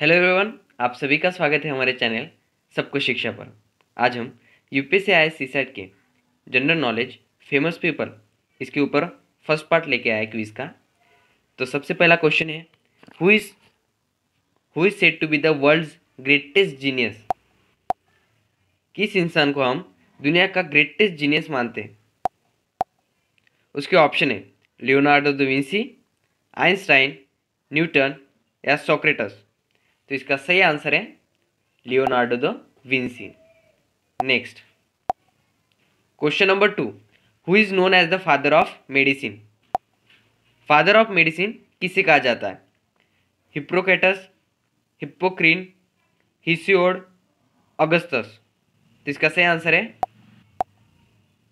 Hello everyone आप सभी का स्वागत है हमारे चैनल सबको शिक्षा पर आज हम से आई सी सेट के जनरल नॉलेज फेमस पेपर इसके ऊपर फर्स्ट पार्ट लेके आए क्विज का तो सबसे पहला क्वेश्चन है who is who is set to be the world's greatest genius किस इंसान को हम दुनिया का ग्रेटेस्ट जीनियस मानते हैं उसके ऑप्शन है लियोनार्डो दिंसी आइंस्टाइन न्यूटन या सोक्रेटस तो इसका सही आंसर है Leonardo da Vinci next question number two who is known as the father of medicine father of medicine किसे कहा जाता है हिप्रोकेटस हिप्पोक्रीन हिस्योड अगस्तस तो इसका सही आंसर है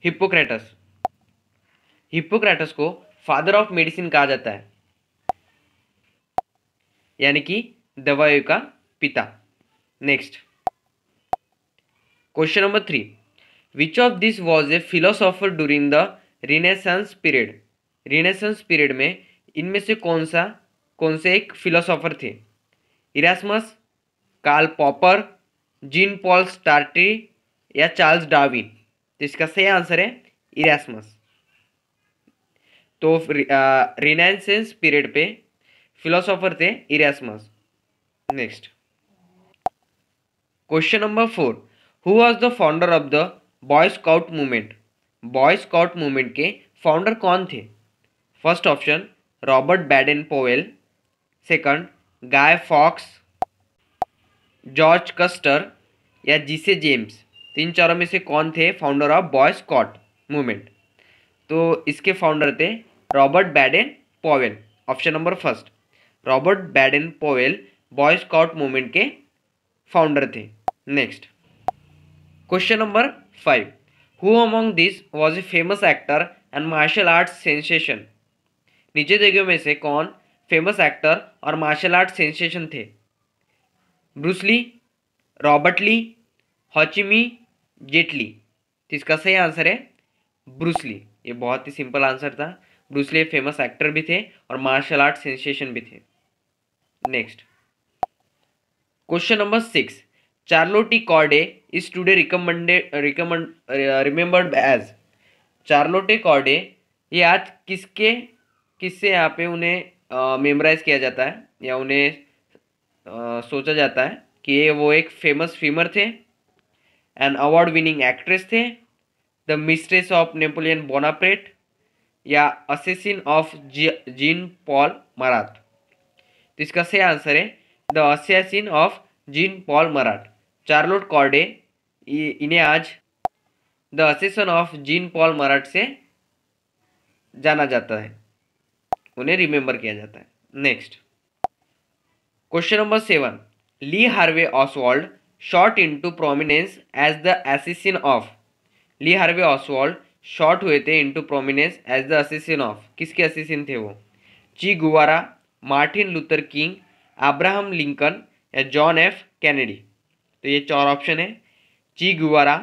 हिप्पोक्रेटस हिप्पोक्रेटस को फादर ऑफ मेडिसिन कहा जाता है यानी कि दवाई का पिता next question number three which of this was a philosopher during the renaissance period renaissance period में इनमें से कौन सा कौन से एक फिलोसॉफर थे Erasmus Karl Popper Jean Paul Sartre या चार्ल्स डार्विन तो इसका सही आंसर है इरासमस तो रिनेसेंस पीरियड पे फिलोसॉफर थे Erasmus next question number four who was the founder of the boy scout movement boy scout movement के फाउंडर कौन थे first option Robert Baden Powell second Guy Fawkes George Custer या Jesse James तीन चारों में से कौन थे founder of boy scout movement तो इसके फाउंडर थे Robert Baden Powell option number first Robert Baden Powell boy scout movement के फाउंडर थे next question number five who among this was a famous actor and martial arts sensation नीचे देखियो में से कौन फेमस एक्टर और martial art sensation थे Bruce Lee Robert Lee Ho Chi Minh Jet Li तो इसका सही आंसर है ब्रूसली ये बहुत ही सिंपल आंसर था ब्रूसली फेमस एक्टर भी थे और मार्शल आर्ट सेंसेशन भी थे next question number six Charlotte Corday is today recommended recommend remembered as चार्लोटे कॉर्डे ये आज किसके किससे यहाँ पे उन्हें मेमोराइज uh, किया जाता है या उन्हें uh, सोचा जाता है कि ये वो एक फेमस फीमर थे एंड अवार्ड विनिंग एक्ट्रेस थे the mistress of Napoleon Bonaparte या असेसिन ऑफ जी, जीन पॉल मराथ तो इसका सही आंसर है the assassin of Jean Paul Marat Charlotte Corday इन्हें आज the assassin of Jean Paul Marat से जाना जाता है उन्हें रिमेंबर किया जाता है next question number seven Lee Harvey Oswald shot into prominence as the assassin of Lee Harvey Oswald shot हुए थे into prominence as the assassin of किसके असिसन थे वो Che Guevara Martin Luther King Abraham Lincoln या John F Kennedy तो ये चार option है Che Guevara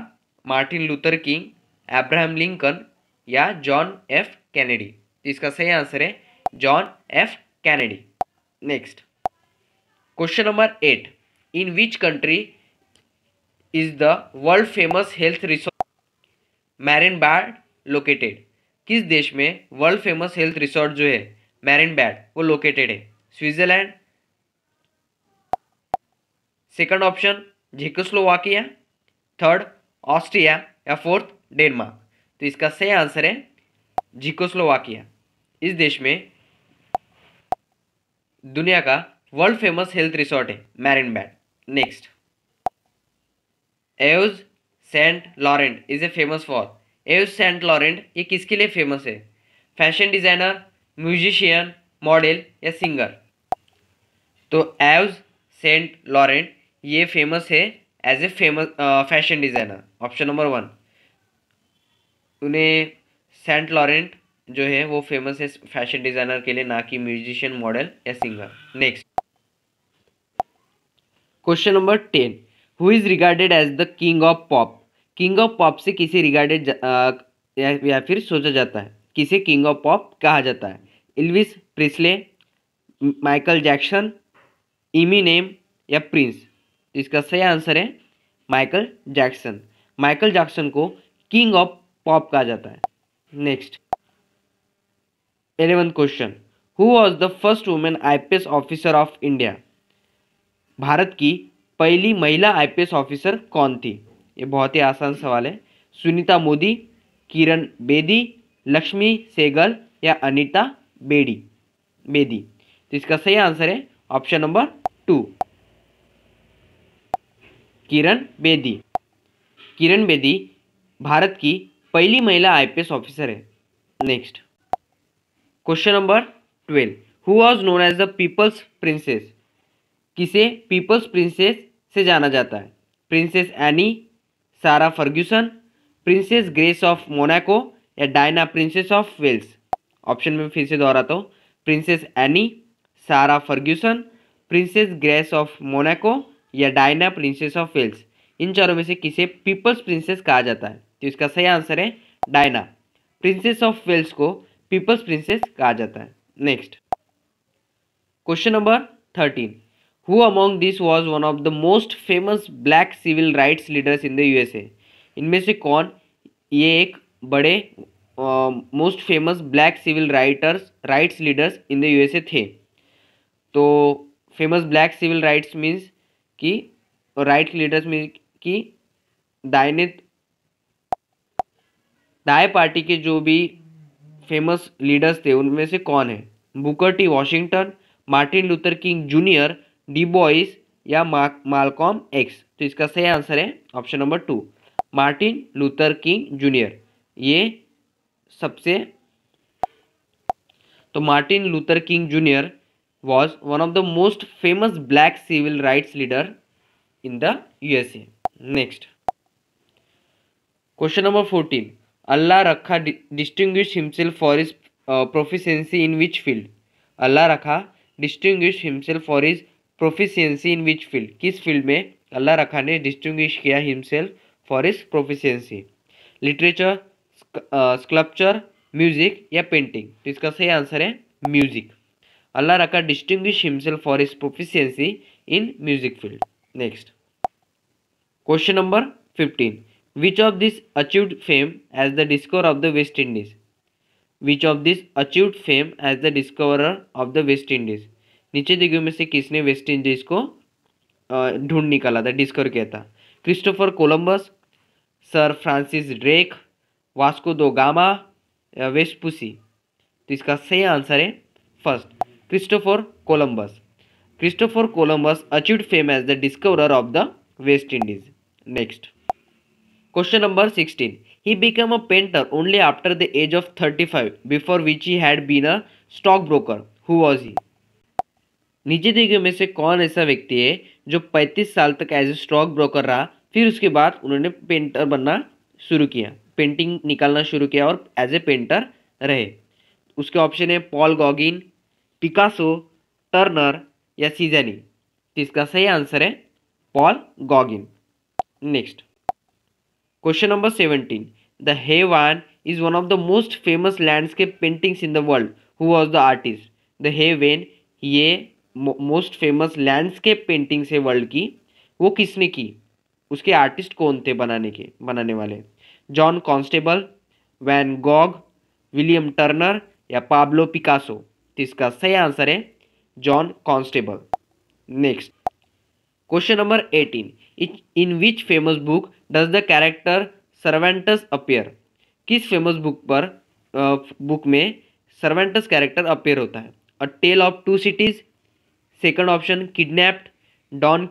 Martin Luther King Abraham Lincoln या जॉन एफ कैनेडी इसका सही आंसर है John F Kennedy next question number eight in which country is the world famous health resort Marienbad located किस देश में world famous health resort जो है Marienbad वो लोकेटेड है Switzerland second option Czechoslovakia third Austria या fourth Denmark तो इसका सही आंसर है झिकोस्लोवाकिया इस देश में दुनिया का वर्ल्ड फेमस हेल्थ रिसोर्ट है Marienbad next Yves Saint Laurent is a famous for Yves Saint Laurent ये किसके लिए फेमस है फैशन डिज़ाइनर म्यूजिशियन मॉडल या सिंगर तो एवज सेंट लॉरेंट ये फेमस है as a famous fashion designer option number one उन्हें Saint Laurent जो है वो फेमस है फैशन डिज़ाइनर के लिए ना कि म्यूजिशियन मॉडल या singer next question number ten who is regarded as the king of pop king of pop से किसे रिगार्डेड uh, या, या फिर सोचा जाता है किसे किंग ऑफ पॉप कहा जाता है Elvis Presley Michael Jackson Eminem या प्रिंस इसका सही आंसर है माइकल जैक्सन माइकल जैक्सन को किंग ऑफ पॉप कहा जाता है next eleventh question who was the first women IPS officer of India भारत की पहली महिला आईपीएस ऑफिसर कौन थी ये बहुत ही आसान सवाल है सुनीता मोदी किरण बेदी लक्ष्मी सेगल या अनीता बेडी बेदी तो इसका सही आंसर है option number two Kiran Bedi Kiran Bedi भारत की पहली महिला आईपीएस ऑफिसर है next question number twelve who was known as the people's princess किसे पीपल्स प्रिंसेस से जाना जाता है princess Anne Sarah Ferguson princess Grace of Monaco या Diana princess of Wales option में फिर से दोहराता हूँ princess Anne Sarah Ferguson princess Grace of Monaco या डायना प्रिंसेस ऑफ वेल्स इन चारों में से किसे पीपल्स प्रिंसेस कहा जाता है तो इसका सही आंसर है डायना प्रिंसेस ऑफ वेल्स को पीपल्स प्रिंसेस कहा जाता है next question number thirteen who among this was one of the most famous black civil rights leaders in the USA इनमें से कौन ये एक बड़े most famous black civil writers rights leaders in the USA थे तो famous black civil rights means की और राइट की लीडर्स में की दाइने दाए पार्टी के जो भी फेमस लीडर्स थे उनमें से कौन है Booker T Washington Martin Luther King junior Du Bois या मालकॉम एक्स तो इसका सही आंसर है option number two Martin Luther King junior ये सबसे तो Martin Luther King junior was one of the most famous black civil rights leader in the USA. Next. Question number 14. Allah Rakha distinguished himself for his uh, proficiency in which field? Allah Rakha distinguished himself for his proficiency in which field? किस field में अल्लाह रखा ने distinguish किया himself for his proficiency? Literature, sculpture, music या painting? तो इसका सही answer है music. Allah Raka distinguished himself for his proficiency in music field. Next. Question number 15. Which of these achieved fame as the discoverer of the West Indies? Which of these achieved fame as the discoverer of the West Indies? नीचे दिग्गों में से किसने West Indies को ढूंढ निकाला था discover किया था Christopher Columbus sir Francis Drake Vasco da Gama Vespucci तो इसका सही आंसर है first Christopher Columbus Christopher Columbus achieved fame as the discoverer of the West Indies next question number sixteen he become a painter only after the age of thirty five before which he had been a stock broker who was he नीचे दिए में से कौन ऐसा व्यक्ति है जो पैंतीस साल तक एज ए स्टॉक ब्रोकर रहा फिर उसके बाद उन्होंने पेंटर बनना शुरू किया पेंटिंग निकालना शुरू किया और एज ए पेंटर रहे उसके ऑप्शन है पॉल गॉगिन पिकासो टर्नर या सीजनी तो इसका सही आंसर है Paul Gauguin next question number seventeen the Hay Wain one of the most famous landscape paintings in the world who Who the artist the hay Hay Wain ये most famous landscape paintings है world की वो किसने की उसके artist कौन थे बनाने के बनाने वाले John Constable Van Gogh William Turner या पाब्लो पिकासो तो इसका सही आंसर है John Constable next question number eighteen in which famous book does the character Cervantes appear किस फेमस बुक पर बुक में सर्वेंटस कैरेक्टर अपेयर होता है a tale of two cities second option kidnapped Don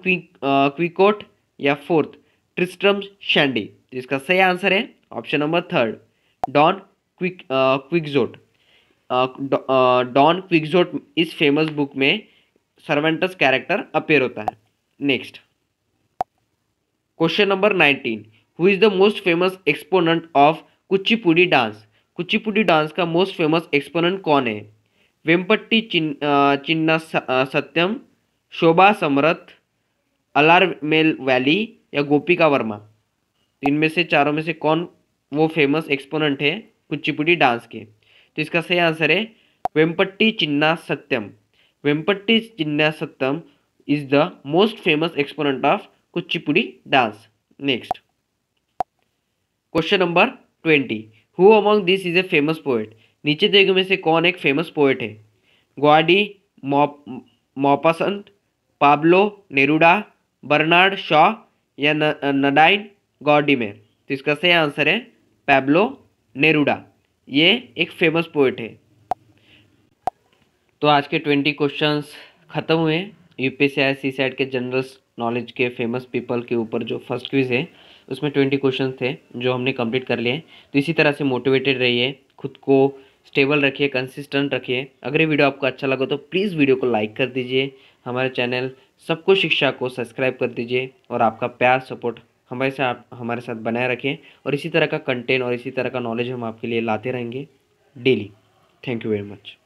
Quixote या fourth Tristram Shandy इसका सही answer है option number third Don quick Quixote Don क्विगजोट इस फेमस बुक में सर्वेंटस कैरेक्टर अपेयर होता है next question number nineteen who is the most famous exponent of Kuchipudi dance Kuchipudi dance का most famous exponent कौन है वेम्पट्टी चिन्ना सत्यम शोभा समरथ अलार मेल वैली या गोपिका वर्मा इनमें से चारों में से कौन वो फेमस एक्सपोनेंट है कुचिपुड़ी डांस के तो इसका सही आंसर है Vempati Chinna Satyam Vempati Chinna Satyam is the most famous exponent of Kuchipudi dance next question number twenty who among this is a famous poet नीचे देखो में से कौन एक फेमस पोएट है Guy de Maupassant Pablo Neruda Bernard Shaw या नडाइन गॉडी में तो इसका सही आंसर है पैब्लो नेरुडा ये एक फेमस पोइट है तो आज के ट्वेंटी क्वेश्चंस ख़त्म हुए U P C I C set के जनरल नॉलेज के फेमस पीपल के ऊपर जो फर्स्ट क्विज है उसमें ट्वेंटी क्वेश्चन थे जो हमने कंप्लीट कर लिए तो इसी तरह से मोटिवेटेड रहिए खुद को स्टेबल रखिए कंसिस्टेंट रखिए अगर ये वीडियो आपको अच्छा लगा तो प्लीज़ वीडियो को लाइक कर दीजिए हमारे चैनल सबको शिक्षा को सब्सक्राइब कर दीजिए और आपका प्यार सपोर्ट हमारे साथ हमारे साथ बनाए रखें और इसी तरह का कंटेंट और इसी तरह का नॉलेज हम आपके लिए लाते रहेंगे daily thank you very much